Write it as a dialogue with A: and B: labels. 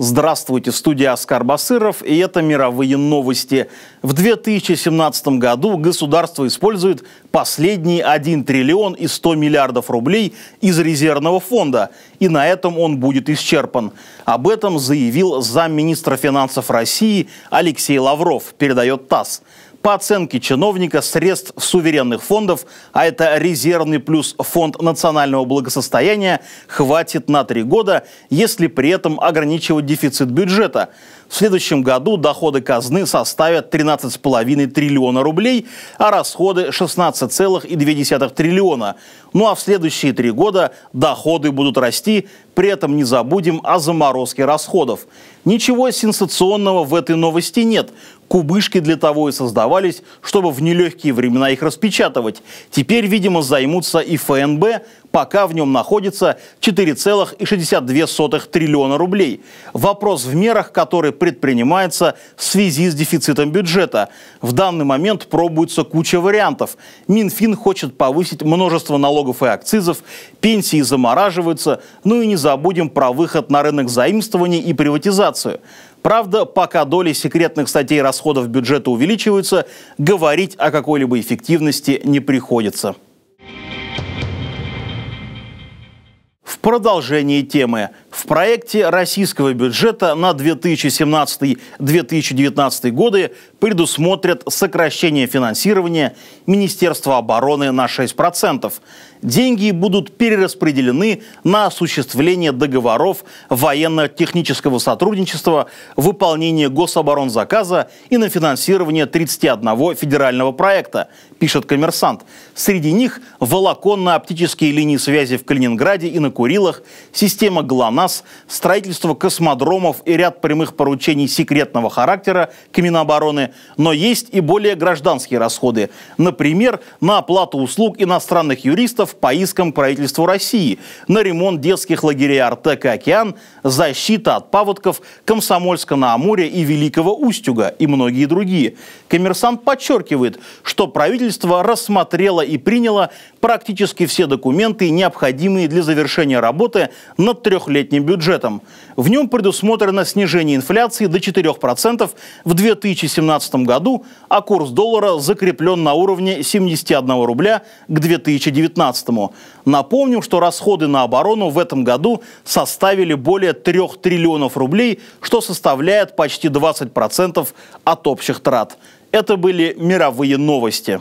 A: Здравствуйте, студия Оскар Басыров, и это «Мировые новости». В 2017 году государство использует последний 1 триллион и 100 миллиардов рублей из резервного фонда, и на этом он будет исчерпан. Об этом заявил замминистра финансов России Алексей Лавров, передает ТАСС. По оценке чиновника, средств суверенных фондов, а это резервный плюс фонд национального благосостояния, хватит на три года, если при этом ограничивать дефицит бюджета. В следующем году доходы казны составят 13,5 триллиона рублей, а расходы 16,2 триллиона. Ну а в следующие три года доходы будут расти, при этом не забудем о заморозке расходов. Ничего сенсационного в этой новости нет. Кубышки для того и создавались, чтобы в нелегкие времена их распечатывать. Теперь, видимо, займутся и ФНБ, пока в нем находится 4,62 триллиона рублей. Вопрос в мерах, которые предпринимаются в связи с дефицитом бюджета. В данный момент пробуется куча вариантов. Минфин хочет повысить множество налогов и акцизов, пенсии замораживаются, ну и не забудем про выход на рынок заимствований и приватизацию. Правда, пока доли секретных статей расходов бюджета увеличиваются, говорить о какой-либо эффективности не приходится. в продолжении темы в проекте российского бюджета на 2017-2019 годы предусмотрят сокращение финансирования Министерства обороны на 6%. Деньги будут перераспределены на осуществление договоров военно-технического сотрудничества, выполнение гособоронзаказа и на финансирование 31 федерального проекта, пишет «Коммерсант». Среди них волоконно-оптические линии связи в Калининграде и на Курилах, система «ГЛОНАСС», нас строительство космодромов и ряд прямых поручений секретного характера к Минобороны, но есть и более гражданские расходы. Например, на оплату услуг иностранных юристов по искам правительству России, на ремонт детских лагерей «Артек» и «Океан», защита от паводков Комсомольска-на-Амуре и Великого Устюга и многие другие. Коммерсант подчеркивает, что правительство рассмотрело и приняло практически все документы, необходимые для завершения работы над трехлетним летним бюджетом. В нем предусмотрено снижение инфляции до 4% в 2017 году, а курс доллара закреплен на уровне 71 рубля к 2019. Напомним, что расходы на оборону в этом году составили более 3 триллионов рублей, что составляет почти 20% от общих трат. Это были мировые новости.